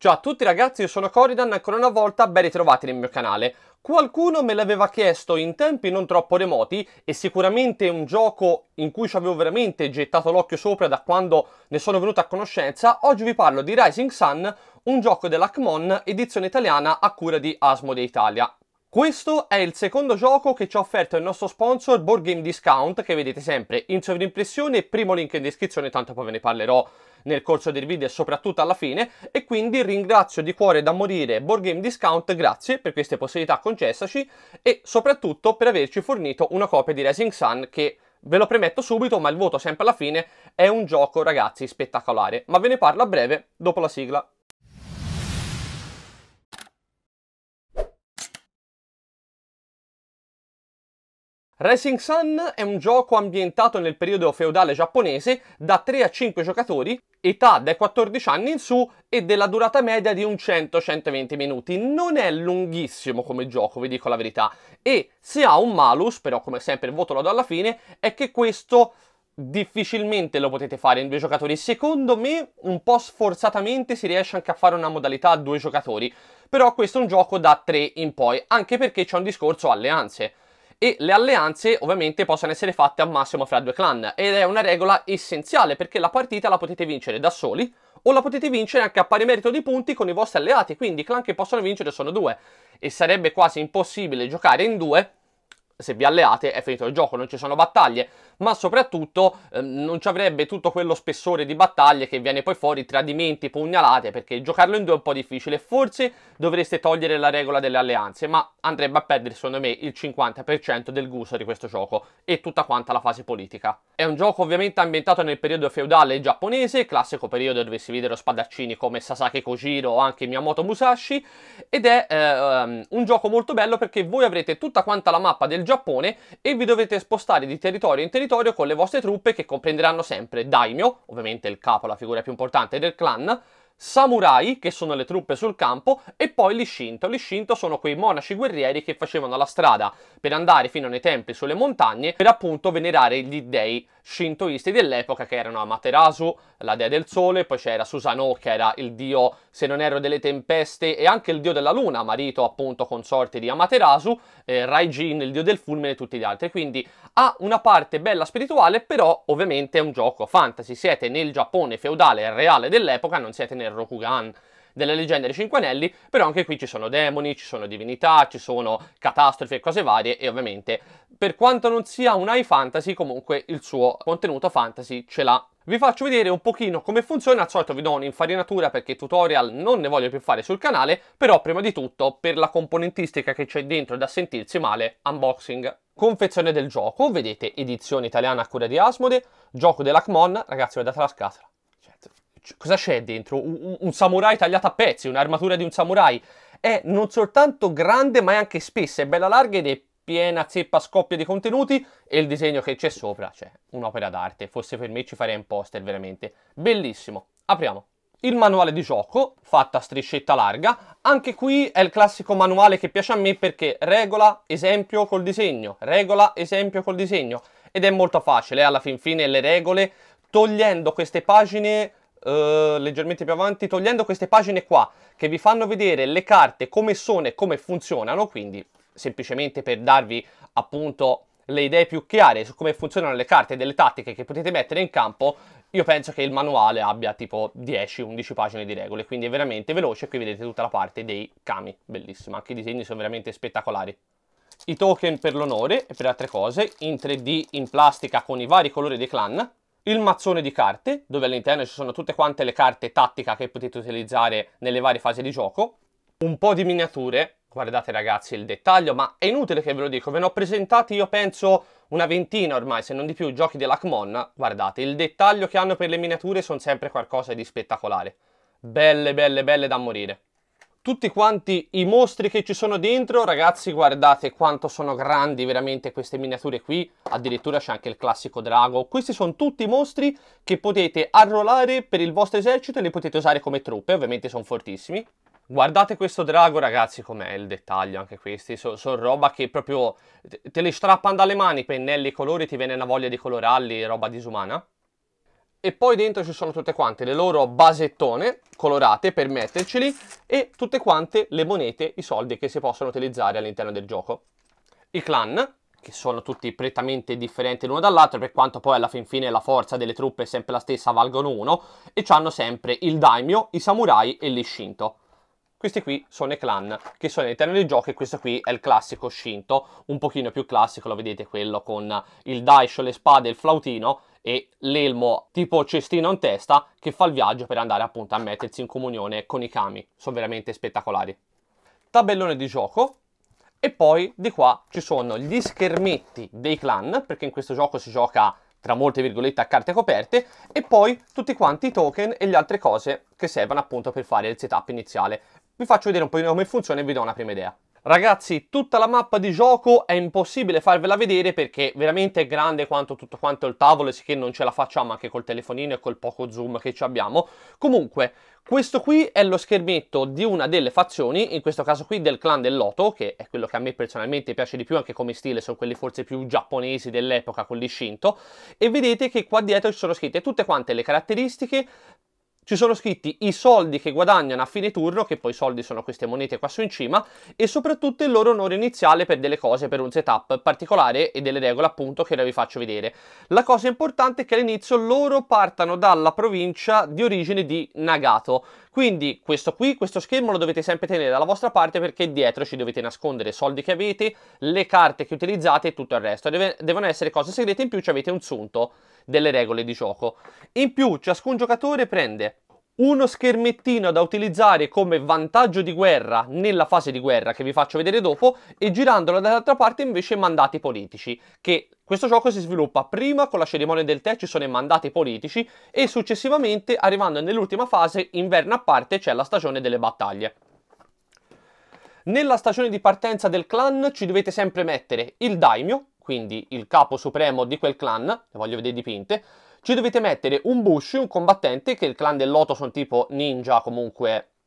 Ciao a tutti ragazzi, io sono Coridan, ancora una volta ben ritrovati nel mio canale. Qualcuno me l'aveva chiesto in tempi non troppo remoti e sicuramente un gioco in cui ci avevo veramente gettato l'occhio sopra da quando ne sono venuto a conoscenza, oggi vi parlo di Rising Sun, un gioco dell'Acmon edizione italiana a cura di Asmode Italia. Questo è il secondo gioco che ci ha offerto il nostro sponsor Board Game Discount che vedete sempre in sovrimpressione, primo link in descrizione, tanto poi ve ne parlerò nel corso del video e soprattutto alla fine e quindi ringrazio di cuore da morire Board Discount, grazie per queste possibilità concessaci e soprattutto per averci fornito una copia di Rising Sun che ve lo premetto subito ma il voto sempre alla fine è un gioco ragazzi spettacolare ma ve ne parlo a breve dopo la sigla. Racing Sun è un gioco ambientato nel periodo feudale giapponese da 3 a 5 giocatori, età dai 14 anni in su e della durata media di un 100-120 minuti. Non è lunghissimo come gioco, vi dico la verità, e se ha un malus, però come sempre il voto lo do alla fine, è che questo difficilmente lo potete fare in due giocatori. Secondo me, un po' sforzatamente si riesce anche a fare una modalità a due giocatori, però questo è un gioco da 3 in poi, anche perché c'è un discorso alleanze e le alleanze ovviamente possono essere fatte al massimo fra due clan ed è una regola essenziale perché la partita la potete vincere da soli o la potete vincere anche a pari merito di punti con i vostri alleati, quindi i clan che possono vincere sono due e sarebbe quasi impossibile giocare in due se vi alleate è finito il gioco, non ci sono battaglie ma soprattutto ehm, non ci avrebbe tutto quello spessore di battaglie che viene poi fuori, tradimenti, pugnalate, perché giocarlo in due è un po' difficile. Forse dovreste togliere la regola delle alleanze, ma andrebbe a perdere secondo me il 50% del gusto di questo gioco e tutta quanta la fase politica. È un gioco ovviamente ambientato nel periodo feudale giapponese, classico periodo dove si videro spadaccini come Sasaki Kojiro o anche Miyamoto Musashi, ed è eh, ehm, un gioco molto bello perché voi avrete tutta quanta la mappa del Giappone e vi dovete spostare di territorio in territorio territorio con le vostre truppe che comprenderanno sempre Daimyo, ovviamente il capo, la figura più importante del clan, samurai, che sono le truppe sul campo, e poi gli Shinto. Gli Shinto sono quei monaci guerrieri che facevano la strada per andare fino nei templi sulle montagne per appunto venerare gli dei shintoisti dell'epoca che erano Amaterasu, la dea del sole, poi c'era Susanoo che era il dio, se non erro, delle tempeste e anche il dio della luna, marito appunto consorte di Amaterasu, eh, Raijin, il dio del fulmine e tutti gli altri. Quindi ha una parte bella spirituale, però ovviamente è un gioco fantasy, siete nel Giappone feudale e reale dell'epoca, non siete nel nel Rokugan delle leggende dei Cinque Anelli, però anche qui ci sono demoni, ci sono divinità, ci sono catastrofi e cose varie e ovviamente per quanto non sia un high fantasy comunque il suo contenuto fantasy ce l'ha. Vi faccio vedere un pochino come funziona, al solito vi do un'infarinatura perché tutorial non ne voglio più fare sul canale, però prima di tutto per la componentistica che c'è dentro da sentirsi male, unboxing. Confezione del gioco, vedete edizione italiana a cura di Asmode, gioco dell'Acmon, ragazzi guardate la scatola. Certo cosa c'è dentro? Un, un samurai tagliato a pezzi, un'armatura di un samurai. È non soltanto grande, ma è anche spessa, è bella larga ed è piena zeppa scoppia di contenuti e il disegno che c'è sopra, cioè un'opera d'arte, forse per me ci farei un poster veramente, bellissimo. Apriamo. Il manuale di gioco, fatta a striscetta larga, anche qui è il classico manuale che piace a me perché regola, esempio col disegno, regola, esempio col disegno ed è molto facile, alla fin fine le regole, togliendo queste pagine eh, leggermente più avanti, togliendo queste pagine qua che vi fanno vedere le carte come sono e come funzionano, quindi semplicemente per darvi appunto le idee più chiare su come funzionano le carte e delle tattiche che potete mettere in campo, io penso che il manuale abbia tipo 10-11 pagine di regole, quindi è veramente veloce. Qui vedete tutta la parte dei kami, bellissima, anche i disegni sono veramente spettacolari. I token per l'onore e per altre cose, in 3D, in plastica con i vari colori dei clan, il mazzone di carte, dove all'interno ci sono tutte quante le carte tattica che potete utilizzare nelle varie fasi di gioco, un po' di miniature, guardate ragazzi il dettaglio, ma è inutile che ve lo dico, ve ne ho presentati io penso una ventina ormai, se non di più, giochi dell'Acmon, guardate, il dettaglio che hanno per le miniature sono sempre qualcosa di spettacolare, belle belle belle da morire tutti quanti i mostri che ci sono dentro, ragazzi guardate quanto sono grandi veramente queste miniature qui, addirittura c'è anche il classico drago, questi sono tutti i mostri che potete arruolare per il vostro esercito e li potete usare come truppe, ovviamente sono fortissimi. Guardate questo drago ragazzi com'è il dettaglio anche questi, sono so roba che proprio te le strappano dalle mani, pennelli, colori, ti viene una voglia di colorarli, roba disumana e poi dentro ci sono tutte quante le loro basettone colorate per metterceli e tutte quante le monete, i soldi che si possono utilizzare all'interno del gioco. I clan, che sono tutti prettamente differenti l'uno dall'altro, per quanto poi alla fin fine la forza delle truppe è sempre la stessa, valgono uno, e hanno sempre il daimyo, i samurai e gli shinto. Questi qui sono i clan che sono all'interno del gioco e questo qui è il classico shinto, un pochino più classico, lo vedete quello con il daisho, le spade e il flautino, e l'elmo tipo cestino in testa che fa il viaggio per andare appunto a mettersi in comunione con i kami. Sono veramente spettacolari. Tabellone di gioco. E poi di qua ci sono gli schermetti dei clan, perché in questo gioco si gioca tra molte virgolette a carte coperte, e poi tutti quanti i token e le altre cose che servono appunto per fare il setup iniziale. Vi faccio vedere un po' come funziona e vi do una prima idea. Ragazzi, tutta la mappa di gioco è impossibile farvela vedere perché veramente è grande quanto tutto quanto il tavolo, sì che non ce la facciamo anche col telefonino e col poco zoom che abbiamo. Comunque, questo qui è lo schermetto di una delle fazioni, in questo caso qui del clan del Loto, che è quello che a me personalmente piace di più anche come stile, sono quelli forse più giapponesi dell'epoca con gli Shinto, e vedete che qua dietro ci sono scritte tutte quante le caratteristiche, ci sono scritti i soldi che guadagnano a fine turno, che poi i soldi sono queste monete qua su in cima, e soprattutto il loro onore iniziale per delle cose, per un setup particolare e delle regole appunto che ora vi faccio vedere. La cosa importante è che all'inizio loro partano dalla provincia di origine di Nagato, quindi questo qui, questo schermo lo dovete sempre tenere dalla vostra parte perché dietro ci dovete nascondere i soldi che avete, le carte che utilizzate e tutto il resto. Deve, devono essere cose segrete, in più ci avete un sunto delle regole di gioco. In più ciascun giocatore prende uno schermettino da utilizzare come vantaggio di guerra nella fase di guerra che vi faccio vedere dopo e girandolo dall'altra parte invece mandati politici che questo gioco si sviluppa prima con la cerimonia del tè ci sono i mandati politici e successivamente arrivando nell'ultima fase inverno a parte c'è la stagione delle battaglie nella stagione di partenza del clan ci dovete sempre mettere il daimyo quindi il capo supremo di quel clan, le voglio vedere dipinte, ci dovete mettere un Bush, un combattente, che il clan del Loto sono tipo ninja comunque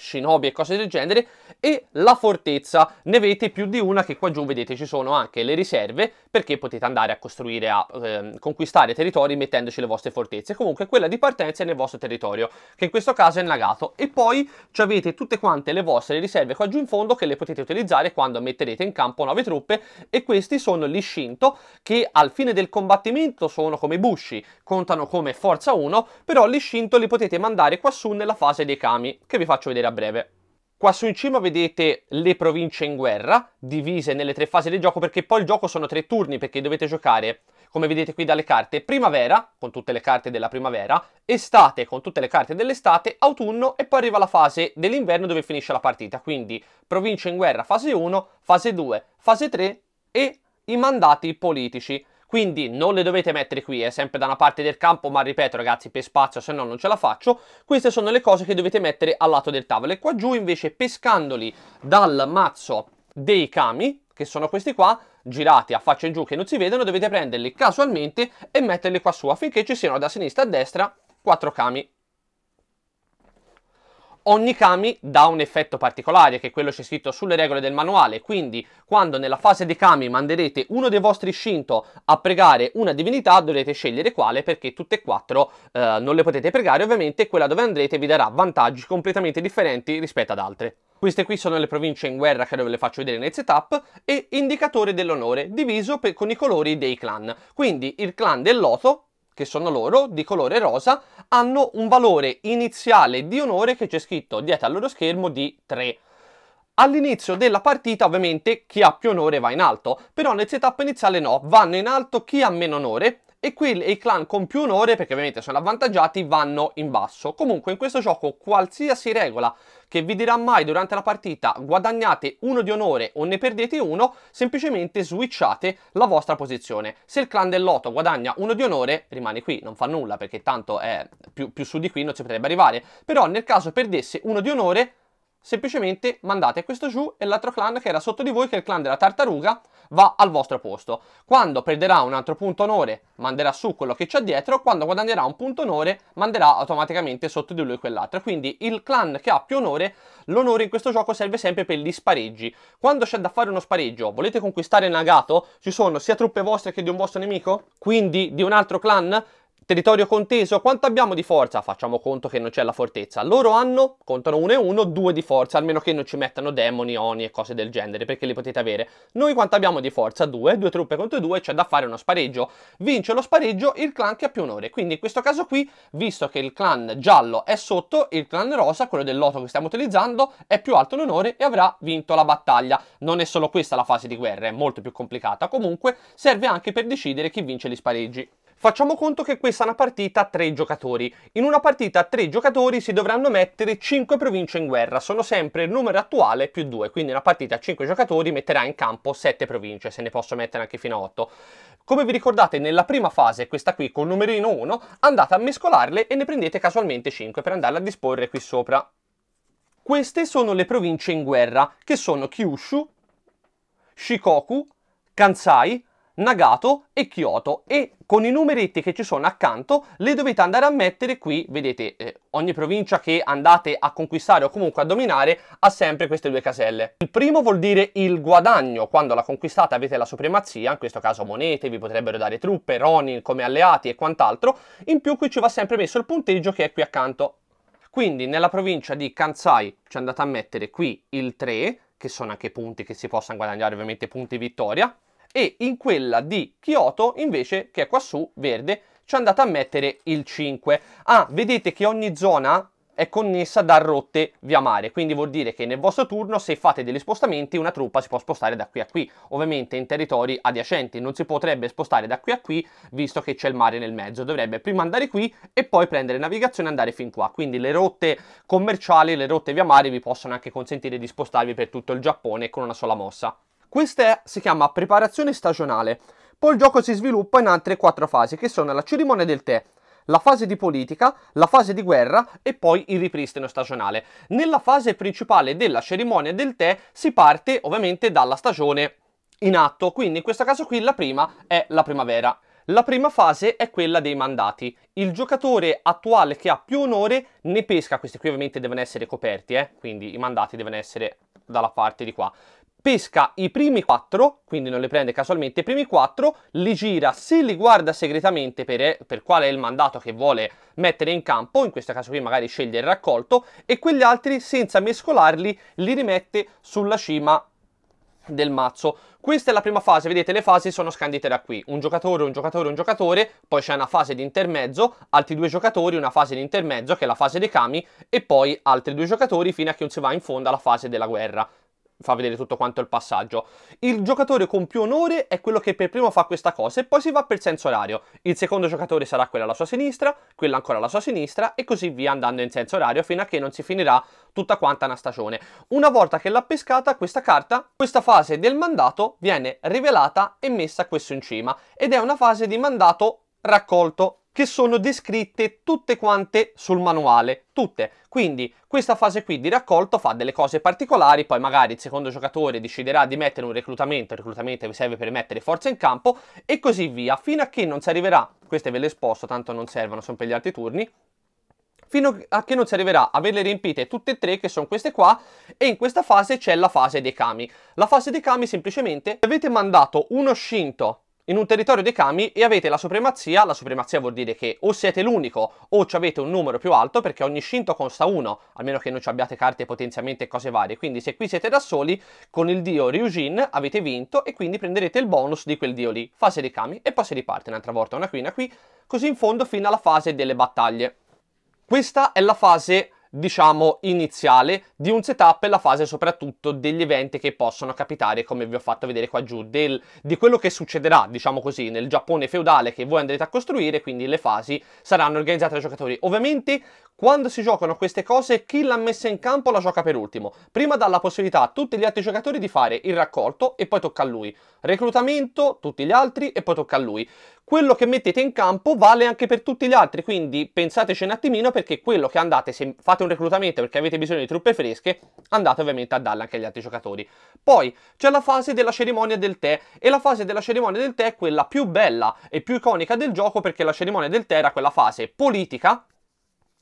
shinobi e cose del genere, e la fortezza, ne avete più di una che qua giù vedete ci sono anche le riserve, perché potete andare a costruire, a eh, conquistare territori mettendoci le vostre fortezze, comunque quella di partenza è nel vostro territorio, che in questo caso è Nagato, e poi ci avete tutte quante le vostre riserve qua giù in fondo che le potete utilizzare quando metterete in campo nuove truppe, e questi sono gli Shinto, che al fine del combattimento sono come busci contano come forza 1, però gli Shinto li potete mandare qua su nella fase dei Kami, che vi faccio vedere a breve. Qua su in cima vedete le province in guerra, divise nelle tre fasi del gioco, perché poi il gioco sono tre turni, perché dovete giocare, come vedete qui dalle carte, primavera, con tutte le carte della primavera, estate, con tutte le carte dell'estate, autunno, e poi arriva la fase dell'inverno dove finisce la partita. Quindi province in guerra fase 1, fase 2, fase 3 e i mandati politici quindi non le dovete mettere qui, è sempre da una parte del campo, ma ripeto ragazzi, per spazio se no non ce la faccio, queste sono le cose che dovete mettere al lato del tavolo e qua giù invece pescandoli dal mazzo dei kami, che sono questi qua, girati a faccia in giù che non si vedono, dovete prenderli casualmente e metterli qua su affinché ci siano da sinistra a destra quattro kami ogni kami dà un effetto particolare, che è quello c'è scritto sulle regole del manuale, quindi quando nella fase dei kami manderete uno dei vostri Shinto a pregare una divinità, dovrete scegliere quale, perché tutte e quattro eh, non le potete pregare, ovviamente quella dove andrete vi darà vantaggi completamente differenti rispetto ad altre. Queste qui sono le province in guerra che ve le faccio vedere nel setup e indicatore dell'onore diviso per, con i colori dei clan. Quindi il clan del Loto che sono loro, di colore rosa, hanno un valore iniziale di onore che c'è scritto dietro al loro schermo di 3. All'inizio della partita ovviamente chi ha più onore va in alto, però nel setup iniziale no, vanno in alto chi ha meno onore e qui i clan con più onore, perché ovviamente sono avvantaggiati, vanno in basso. Comunque in questo gioco qualsiasi regola che vi dirà mai durante la partita guadagnate uno di onore o ne perdete uno, semplicemente switchate la vostra posizione. Se il clan del Loto guadagna uno di onore, rimane qui, non fa nulla, perché tanto è più, più su di qui non ci potrebbe arrivare. Però nel caso perdesse uno di onore, semplicemente mandate questo giù e l'altro clan che era sotto di voi, che è il clan della tartaruga, va al vostro posto. Quando perderà un altro punto onore, manderà su quello che c'è dietro, quando guadagnerà un punto onore, manderà automaticamente sotto di lui quell'altro. Quindi il clan che ha più onore, l'onore in questo gioco serve sempre per gli spareggi. Quando c'è da fare uno spareggio, volete conquistare Nagato, ci sono sia truppe vostre che di un vostro nemico, quindi di un altro clan, Territorio conteso, quanto abbiamo di forza? Facciamo conto che non c'è la fortezza. Loro hanno, contano 1 e 1, 2 di forza, almeno che non ci mettano demoni, oni e cose del genere, perché li potete avere. Noi quanto abbiamo di forza? 2, 2 truppe contro 2, c'è da fare uno spareggio. Vince lo spareggio il clan che ha più onore. Quindi in questo caso qui, visto che il clan giallo è sotto, il clan rosa, quello del loto che stiamo utilizzando, è più alto in onore e avrà vinto la battaglia. Non è solo questa la fase di guerra, è molto più complicata. Comunque serve anche per decidere chi vince gli spareggi. Facciamo conto che questa è una partita a tre giocatori. In una partita a tre giocatori si dovranno mettere 5 province in guerra, sono sempre il numero attuale più 2, quindi una partita a 5 giocatori metterà in campo 7 province, se ne posso mettere anche fino a 8. Come vi ricordate nella prima fase, questa qui con numerino 1, andate a mescolarle e ne prendete casualmente 5 per andarle a disporre qui sopra. Queste sono le province in guerra, che sono Kyushu, Shikoku, Kansai, Nagato e Kyoto e con i numeretti che ci sono accanto le dovete andare a mettere qui, vedete eh, ogni provincia che andate a conquistare o comunque a dominare ha sempre queste due caselle. Il primo vuol dire il guadagno, quando la conquistate avete la supremazia, in questo caso monete, vi potrebbero dare truppe, ronin come alleati e quant'altro, in più qui ci va sempre messo il punteggio che è qui accanto. Quindi nella provincia di Kansai ci andate a mettere qui il 3, che sono anche punti che si possono guadagnare ovviamente punti vittoria, e in quella di Kyoto invece, che è quassù, verde, ci è andata a mettere il 5. Ah, vedete che ogni zona è connessa da rotte via mare, quindi vuol dire che nel vostro turno se fate degli spostamenti una truppa si può spostare da qui a qui, ovviamente in territori adiacenti, non si potrebbe spostare da qui a qui visto che c'è il mare nel mezzo, dovrebbe prima andare qui e poi prendere navigazione e andare fin qua, quindi le rotte commerciali, le rotte via mare vi possono anche consentire di spostarvi per tutto il Giappone con una sola mossa. Questa è, si chiama preparazione stagionale. Poi il gioco si sviluppa in altre quattro fasi, che sono la cerimonia del tè, la fase di politica, la fase di guerra e poi il ripristino stagionale. Nella fase principale della cerimonia del tè si parte ovviamente dalla stagione in atto, quindi in questo caso qui la prima è la primavera. La prima fase è quella dei mandati. Il giocatore attuale che ha più onore ne pesca, questi qui ovviamente devono essere coperti, eh? quindi i mandati devono essere dalla parte di qua pesca i primi quattro, quindi non li prende casualmente, i primi quattro, li gira, se li guarda segretamente per, per, qual è il mandato che vuole mettere in campo, in questo caso qui magari sceglie il raccolto, e quegli altri senza mescolarli li rimette sulla cima del mazzo. Questa è la prima fase, vedete le fasi sono scandite da qui, un giocatore, un giocatore, un giocatore, poi c'è una fase di intermezzo, altri due giocatori, una fase di intermezzo che è la fase dei kami e poi altri due giocatori fino a che non si va in fondo alla fase della guerra fa vedere tutto quanto il passaggio. Il giocatore con più onore è quello che per primo fa questa cosa e poi si va per senso orario. Il secondo giocatore sarà quello alla sua sinistra, quello ancora alla sua sinistra e così via andando in senso orario fino a che non si finirà tutta quanta una stagione. Una volta che l'ha pescata questa carta, questa fase del mandato viene rivelata e messa questo in cima ed è una fase di mandato raccolto che sono descritte tutte quante sul manuale, tutte. Quindi questa fase qui di raccolto fa delle cose particolari, poi magari il secondo giocatore deciderà di mettere un reclutamento, il reclutamento vi serve per mettere forza in campo e così via, fino a che non si arriverà, queste ve le esposto, tanto non servono, sono per gli altri turni, fino a che non si arriverà a averle riempite tutte e tre che sono queste qua e in questa fase c'è la fase dei kami. La fase dei kami semplicemente avete mandato uno scinto in un territorio dei kami e avete la supremazia, la supremazia vuol dire che o siete l'unico o avete un numero più alto perché ogni shinto consta uno, almeno che non ci abbiate carte potenzialmente e cose varie, quindi se qui siete da soli con il dio Ryujin avete vinto e quindi prenderete il bonus di quel dio lì, fase dei kami e poi si riparte un'altra volta una qui, una qui, così in fondo fino alla fase delle battaglie. Questa è la fase diciamo iniziale di un setup e la fase soprattutto degli eventi che possono capitare come vi ho fatto vedere qua giù del, di quello che succederà diciamo così nel Giappone feudale che voi andrete a costruire quindi le fasi saranno organizzate dai giocatori ovviamente quando si giocano queste cose chi l'ha messa in campo la gioca per ultimo prima dà la possibilità a tutti gli altri giocatori di fare il raccolto e poi tocca a lui reclutamento tutti gli altri e poi tocca a lui quello che mettete in campo vale anche per tutti gli altri, quindi pensateci un attimino perché quello che andate, se fate un reclutamento perché avete bisogno di truppe fresche, andate ovviamente a darle anche agli altri giocatori. Poi c'è la fase della cerimonia del tè e la fase della cerimonia del tè è quella più bella e più iconica del gioco perché la cerimonia del tè era quella fase politica,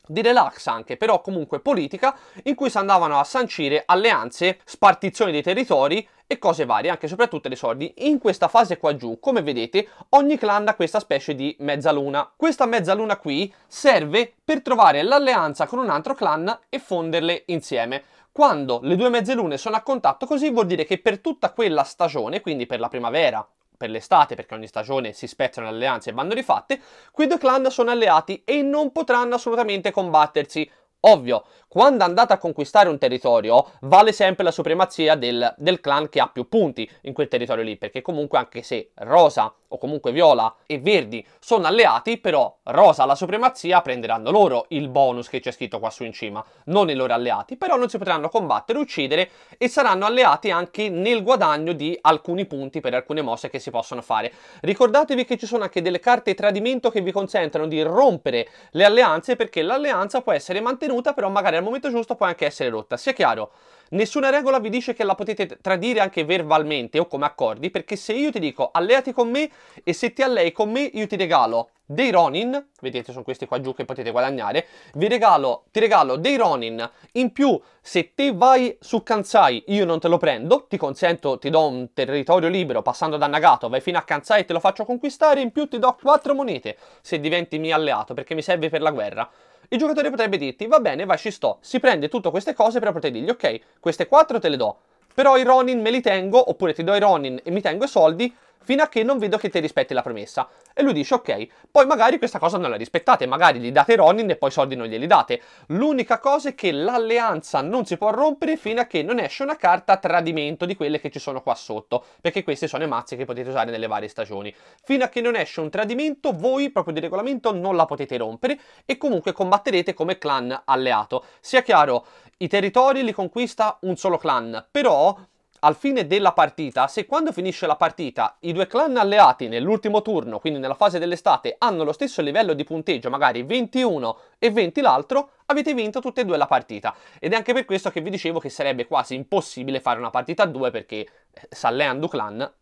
di relax anche, però comunque politica, in cui si andavano a sancire alleanze, spartizioni dei territori e cose varie, anche e soprattutto dei soldi. In questa fase qua giù, come vedete, ogni clan ha questa specie di mezzaluna. Questa mezzaluna qui serve per trovare l'alleanza con un altro clan e fonderle insieme. Quando le due mezzalune sono a contatto così vuol dire che per tutta quella stagione, quindi per la primavera, per l'estate, perché ogni stagione si spezzano le alleanze e vanno rifatte, quei due clan sono alleati e non potranno assolutamente combattersi. Ovvio, quando andate a conquistare un territorio vale sempre la supremazia del, del clan che ha più punti in quel territorio lì, perché comunque anche se Rosa o comunque viola e verdi sono alleati, però rosa la supremazia prenderanno loro il bonus che c'è scritto qua su in cima, non i loro alleati, però non si potranno combattere, uccidere e saranno alleati anche nel guadagno di alcuni punti per alcune mosse che si possono fare. Ricordatevi che ci sono anche delle carte tradimento che vi consentono di rompere le alleanze perché l'alleanza può essere mantenuta, però magari al momento giusto può anche essere rotta. Sia chiaro, Nessuna regola vi dice che la potete tradire anche verbalmente o come accordi, perché se io ti dico alleati con me e se ti allei con me io ti regalo dei Ronin, vedete sono questi qua giù che potete guadagnare, vi regalo, ti regalo dei Ronin, in più se te vai su Kansai io non te lo prendo, ti consento, ti do un territorio libero passando da Nagato, vai fino a Kansai e te lo faccio conquistare, in più ti do 4 monete se diventi mio alleato perché mi serve per la guerra il giocatore potrebbe dirti va bene, vai ci sto, si prende tutte queste cose però poter dirgli ok, queste 4 te le do, però i Ronin me li tengo, oppure ti do i Ronin e mi tengo i soldi, fino a che non vedo che te rispetti la promessa. E lui dice ok, poi magari questa cosa non la rispettate, magari gli date Ronin e poi i soldi non glieli date. L'unica cosa è che l'alleanza non si può rompere fino a che non esce una carta a tradimento di quelle che ci sono qua sotto, perché queste sono i mazzi che potete usare nelle varie stagioni. Fino a che non esce un tradimento, voi proprio di regolamento non la potete rompere e comunque combatterete come clan alleato. Sia chiaro, i territori li conquista un solo clan, però al fine della partita, se quando finisce la partita i due clan alleati nell'ultimo turno, quindi nella fase dell'estate, hanno lo stesso livello di punteggio, magari 21 e 20 l'altro, avete vinto tutte e due la partita. Ed è anche per questo che vi dicevo che sarebbe quasi impossibile fare una partita a due perché eh, s'alleano due clan,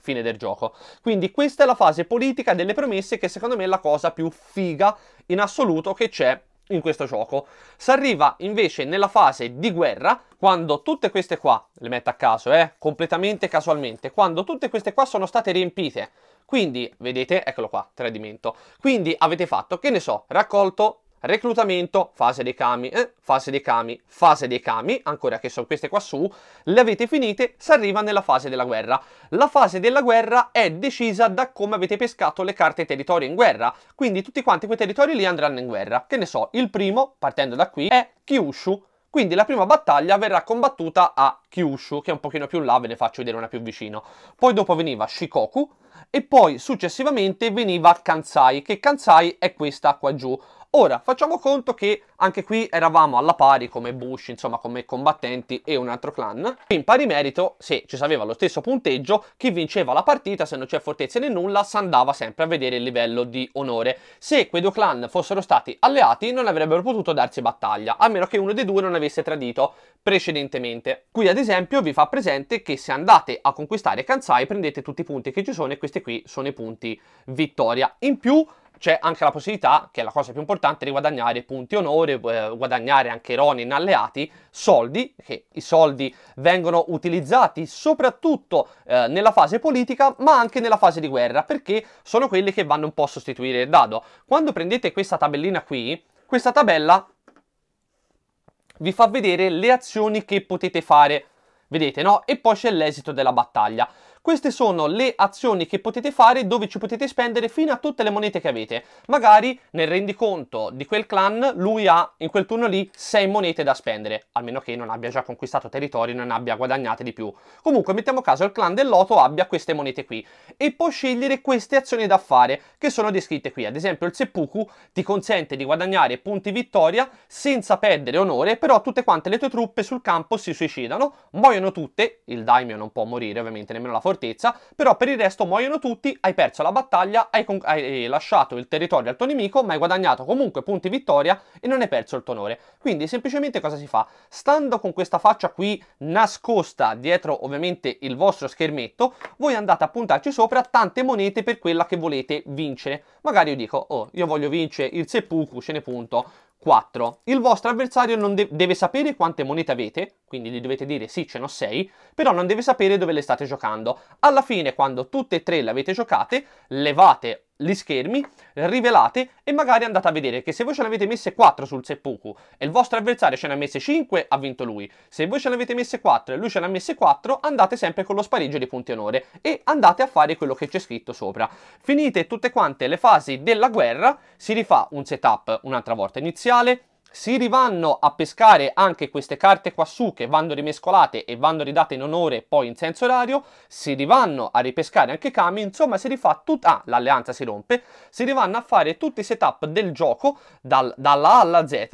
fine del gioco. Quindi questa è la fase politica delle promesse che secondo me è la cosa più figa in assoluto che c'è in questo gioco. Si arriva invece nella fase di guerra, quando tutte queste qua, le metto a caso, eh, completamente casualmente, quando tutte queste qua sono state riempite. Quindi, vedete, eccolo qua, tradimento. Quindi avete fatto, che ne so, raccolto reclutamento, fase dei cami, eh, fase dei cami, fase dei cami, ancora che sono queste qua su, le avete finite, si arriva nella fase della guerra. La fase della guerra è decisa da come avete pescato le carte territorio in guerra, quindi tutti quanti quei territori lì andranno in guerra. Che ne so, il primo, partendo da qui, è Kyushu, quindi la prima battaglia verrà combattuta a Kyushu, che è un pochino più in là, ve ne faccio vedere una più vicino. Poi dopo veniva Shikoku e poi successivamente veniva Kansai, che Kansai è questa qua giù. Ora, facciamo conto che anche qui eravamo alla pari come Bush, insomma come combattenti e un altro clan. In pari merito, se ci aveva lo stesso punteggio, chi vinceva la partita, se non c'è fortezza né nulla, si andava sempre a vedere il livello di onore. Se quei due clan fossero stati alleati, non avrebbero potuto darsi battaglia, a meno che uno dei due non avesse tradito precedentemente. Qui ad esempio vi fa presente che se andate a conquistare Kansai prendete tutti i punti che ci sono e questi qui sono i punti vittoria. In più c'è anche la possibilità, che è la cosa più importante, di guadagnare punti onore, eh, guadagnare anche Ronin in alleati, soldi, che i soldi vengono utilizzati soprattutto eh, nella fase politica, ma anche nella fase di guerra, perché sono quelli che vanno un po' a sostituire il dado. Quando prendete questa tabellina qui, questa tabella vi fa vedere le azioni che potete fare, vedete no? E poi c'è l'esito della battaglia. Queste sono le azioni che potete fare dove ci potete spendere fino a tutte le monete che avete. Magari nel rendiconto di quel clan lui ha in quel turno lì 6 monete da spendere, almeno che non abbia già conquistato territorio, non abbia guadagnate di più. Comunque mettiamo caso il clan del Loto abbia queste monete qui e può scegliere queste azioni da fare che sono descritte qui. Ad esempio il Seppuku ti consente di guadagnare punti vittoria senza perdere onore, però tutte quante le tue truppe sul campo si suicidano, muoiono tutte, il daimyo non può morire ovviamente nemmeno la forza, fortezza, però per il resto muoiono tutti, hai perso la battaglia, hai, hai eh, lasciato il territorio al tuo nemico, ma hai guadagnato comunque punti vittoria e non hai perso il tuo onore. Quindi semplicemente cosa si fa? Stando con questa faccia qui nascosta dietro ovviamente il vostro schermetto, voi andate a puntarci sopra tante monete per quella che volete vincere. Magari io dico, oh, io voglio vincere il seppuku, ce ne punto 4. Il vostro avversario non de deve sapere quante monete avete, quindi gli dovete dire sì ce ne ho 6, però non deve sapere dove le state giocando. Alla fine, quando tutte e tre le avete giocate, levate gli schermi, rivelate e magari andate a vedere che se voi ce ne avete messe 4 sul Seppuku e il vostro avversario ce ne ha messe 5, ha vinto lui. Se voi ce ne avete messe 4 e lui ce ne ha messe 4, andate sempre con lo spareggio di punti onore e andate a fare quello che c'è scritto sopra. Finite tutte quante le fasi della guerra, si rifà un setup un'altra volta iniziale, si rivanno a pescare anche queste carte qua su che vanno rimescolate e vanno ridate in onore e poi in senso orario, si rivanno a ripescare anche Kami, insomma si rifà tutta, ah, l'alleanza si rompe, si rivanno a fare tutti i setup del gioco dal, dalla A alla Z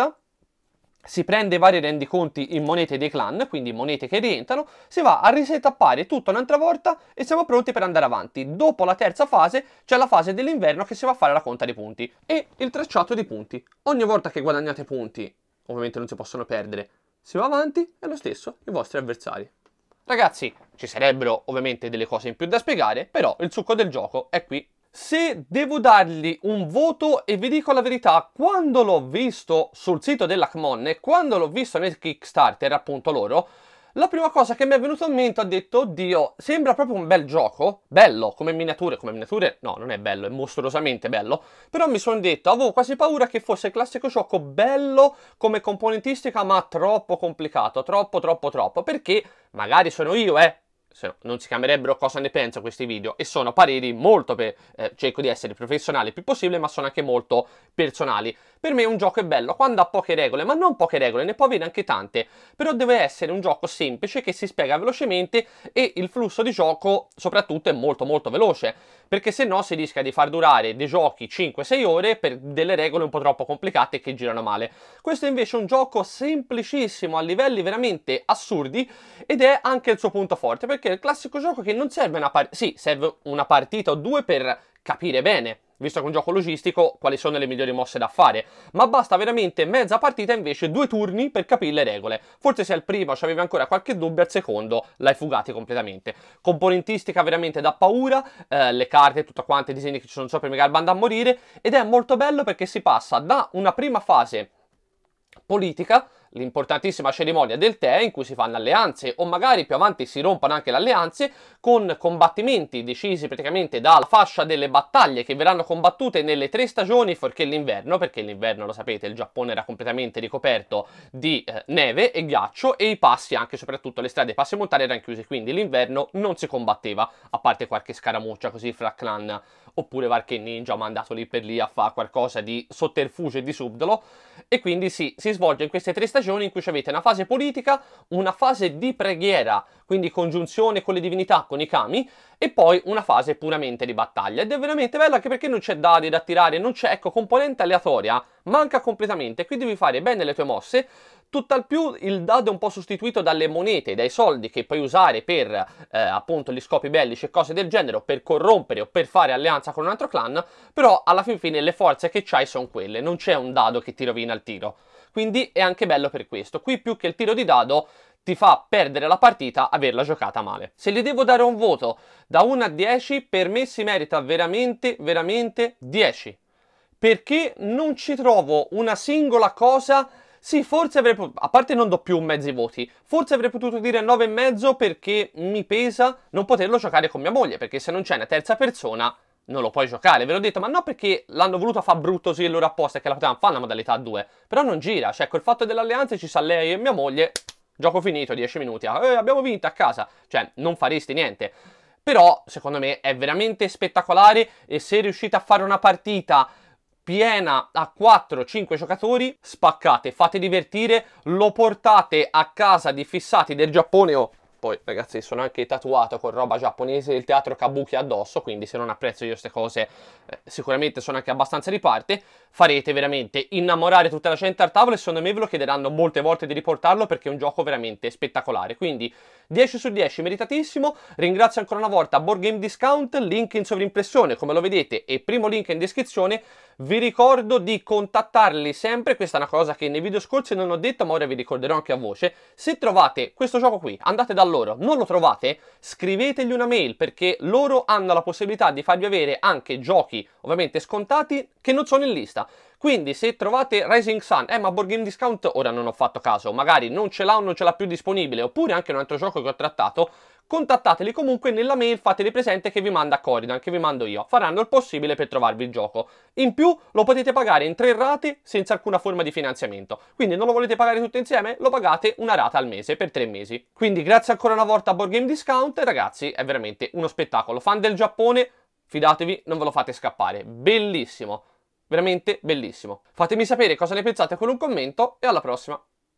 si prende vari rendiconti in monete dei clan, quindi monete che rientrano, si va a risetappare tutto un'altra volta e siamo pronti per andare avanti. Dopo la terza fase c'è la fase dell'inverno che si va a fare la conta dei punti e il tracciato dei punti. Ogni volta che guadagnate punti, ovviamente non si possono perdere, si va avanti e lo stesso i vostri avversari. Ragazzi, ci sarebbero ovviamente delle cose in più da spiegare, però il succo del gioco è qui se devo dargli un voto e vi dico la verità, quando l'ho visto sul sito della e quando l'ho visto nel Kickstarter appunto loro, la prima cosa che mi è venuta in mente ha detto, oddio, sembra proprio un bel gioco, bello come miniature, come miniature, no, non è bello, è mostruosamente bello, però mi sono detto, avevo quasi paura che fosse il classico gioco bello come componentistica, ma troppo complicato, troppo, troppo, troppo, perché magari sono io, eh, se no, non si chiamerebbero cosa ne pensa questi video e sono pareri molto per, eh, cerco di essere professionale il più possibile ma sono anche molto personali per me un gioco è bello quando ha poche regole ma non poche regole ne può avere anche tante però deve essere un gioco semplice che si spiega velocemente e il flusso di gioco soprattutto è molto molto veloce perché se no si rischia di far durare dei giochi 5-6 ore per delle regole un po' troppo complicate che girano male questo è invece un gioco semplicissimo a livelli veramente assurdi ed è anche il suo punto forte perché perché è il classico gioco che non serve una partita, sì, serve una partita o due per capire bene, visto che è un gioco logistico, quali sono le migliori mosse da fare, ma basta veramente mezza partita invece due turni per capire le regole. Forse se al primo ci avevi ancora qualche dubbio, al secondo l'hai fugati completamente. Componentistica veramente da paura, eh, le carte, tutto quanto, i disegni che ci sono sopra, mega banda a morire, ed è molto bello perché si passa da una prima fase politica l'importantissima cerimonia del tè in cui si fanno alleanze o magari più avanti si rompano anche le alleanze con combattimenti decisi praticamente dalla fascia delle battaglie che verranno combattute nelle tre stagioni forché l'inverno, perché l'inverno lo sapete il Giappone era completamente ricoperto di eh, neve e ghiaccio e i passi anche soprattutto le strade e i passi montani erano chiusi quindi l'inverno non si combatteva a parte qualche scaramuccia così fra clan oppure qualche ninja mandato lì per lì a fare qualcosa di sotterfugio e di subdolo. E quindi sì, si svolge in queste tre stagioni in cui avete una fase politica, una fase di preghiera, quindi congiunzione con le divinità, con i kami, e poi una fase puramente di battaglia. Ed è veramente bella anche perché non c'è dadi da tirare, non c'è, ecco, componente aleatoria, manca completamente, qui devi fare bene le tue mosse, Tutt'al più il dado è un po' sostituito dalle monete, dai soldi che puoi usare per eh, appunto gli scopi bellici e cose del genere, o per corrompere o per fare alleanza con un altro clan, però alla fin fine le forze che c'hai sono quelle, non c'è un dado che ti rovina il tiro. Quindi è anche bello per questo. Qui più che il tiro di dado ti fa perdere la partita averla giocata male. Se gli devo dare un voto da 1 a 10, per me si merita veramente, veramente 10. Perché non ci trovo una singola cosa sì, forse avrei potuto, a parte non do più mezzi voti, forse avrei potuto dire e mezzo perché mi pesa non poterlo giocare con mia moglie, perché se non c'è una terza persona non lo puoi giocare. Ve l'ho detto, ma no perché l'hanno voluto far brutto sì loro apposta, e che la potevano fare la modalità a 2, però non gira, cioè col fatto dell'alleanza ci sa lei e mia moglie, gioco finito, 10 minuti, ah, eh, abbiamo vinto a casa, cioè non faresti niente però secondo me è veramente spettacolare e se riuscite a fare una partita piena a 4-5 giocatori, spaccate, fate divertire, lo portate a casa di fissati del Giappone o... Oh, poi ragazzi sono anche tatuato con roba giapponese del teatro Kabuki addosso, quindi se non apprezzo io queste cose eh, sicuramente sono anche abbastanza di parte, farete veramente innamorare tutta la gente al tavolo e secondo me ve lo chiederanno molte volte di riportarlo perché è un gioco veramente spettacolare. Quindi 10 su 10 meritatissimo, ringrazio ancora una volta Board Game Discount, link in sovrimpressione come lo vedete e primo link in descrizione vi ricordo di contattarli sempre, questa è una cosa che nei video scorsi non ho detto ma ora vi ricorderò anche a voce. Se trovate questo gioco qui, andate da loro, non lo trovate, scrivetegli una mail perché loro hanno la possibilità di farvi avere anche giochi ovviamente scontati che non sono in lista. Quindi se trovate Rising Sun, eh ma Board Game Discount ora non ho fatto caso, magari non ce l'ha o non ce l'ha più disponibile, oppure anche un altro gioco che ho trattato, contattateli comunque nella mail, fateli presente che vi manda Coridan, che vi mando io. Faranno il possibile per trovarvi il gioco. In più lo potete pagare in tre rate senza alcuna forma di finanziamento. Quindi non lo volete pagare tutto insieme? Lo pagate una rata al mese per tre mesi. Quindi grazie ancora una volta a Board Game Discount, ragazzi, è veramente uno spettacolo. Fan del Giappone, fidatevi, non ve lo fate scappare. Bellissimo, veramente bellissimo. Fatemi sapere cosa ne pensate con un commento e alla prossima.